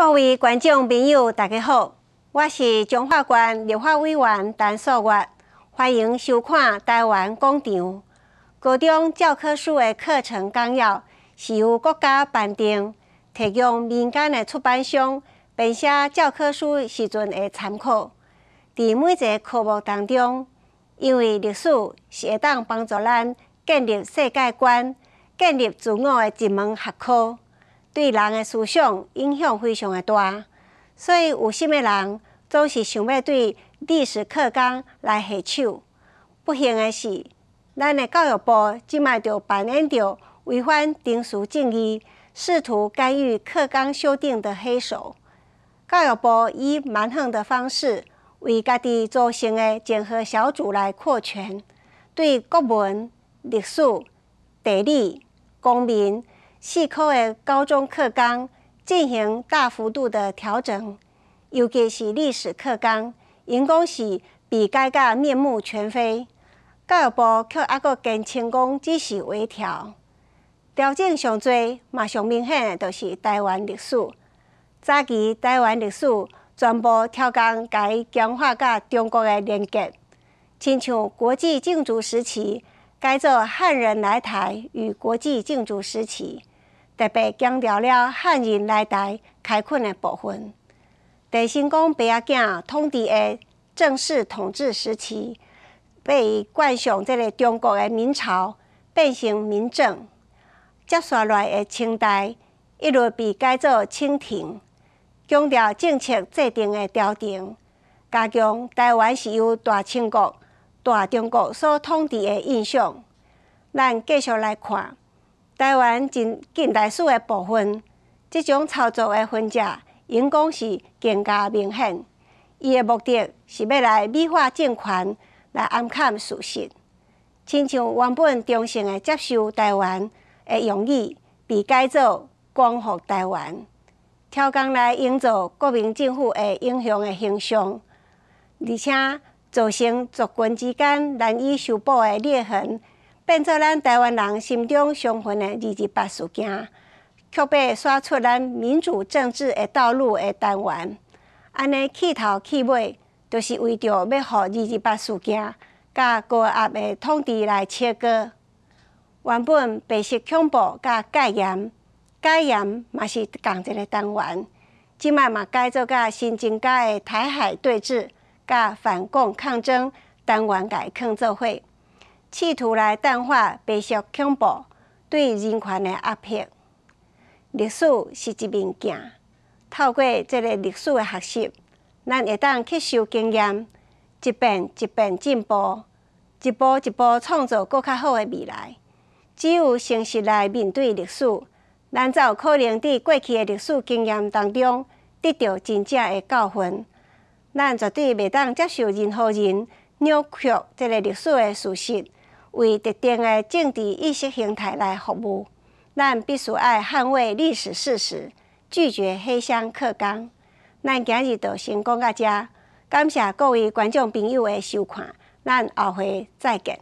各位观众朋友，大家好，我是中华县立法委员陈素月，欢迎收看《台湾广场》。高中教科书的课程纲要是由国家颁定，提供民间的出版商编写教科书时阵的参考。在每一个科目当中，因为历史是会当帮助咱建立世界观、建立自我的一门学科。对人诶思想影响非常诶大，所以有心诶人总是想要对历史课纲来下手。不幸诶是，咱诶教育部即卖就扮演着违反丁书正义，试图干预课纲修订的黑手。教育部以蛮横的方式为家己组成诶任何小组来扩权，对国文、历史、地理、公民。四科诶，高中课纲进行大幅度的调整，尤其是历史课纲，因讲是被改革面目全非。教育部却还佫坚清宫只是微调。调整上最马上明显诶，就是台湾历史。早期台湾历史全部超纲，改强化甲中国诶连结，亲像国际禁足时期改做汉人来台与国际禁足时期。特别强调了汉人来台开垦的部分。地心公白阿囝统治的正式统治时期，被冠上这个中国的明朝，变成明政。接续来的清代，一律被改做清廷，强调政策制定的调整，加强台湾是由大清国、大中国所统治的印象。咱继续来看。台湾近近代史的部分，即种操作的分界，应讲是更加明显。伊的目的是要来美化政权，来暗砍事实。亲像原本中性的接收台湾的用意，被改做光复台湾，超工来营造国民政府的英雄的形象，而且造成族群之间难以修补的裂痕。变作咱台湾人心中兴奋的二二八事件，却被刷出咱民主政治的道路的单元。安尼起头起尾，都是为着要互二二八事件、甲高压的统治来切割。原本白色恐怖、甲戒严，戒严嘛是同一个单元，即摆嘛改做甲新增加的台海对峙、甲反共抗争单元来抗做会。企图来淡化白色恐怖对人权的压迫。历史是一面镜，透过这个历史的学习，咱会当吸收经验，一遍一遍进步，一步一步创造更较好的未来。只有诚实来面对历史，咱才有可能伫过去的历史经验当中得到真正的教训。咱绝对袂当接受任何人扭曲这个历史的事实。为特定的政治意识形态来服务，咱必须爱捍卫历史事实，拒绝黑箱克工。咱今日就先讲到这，感谢各位观众朋友的收看，咱后回再见。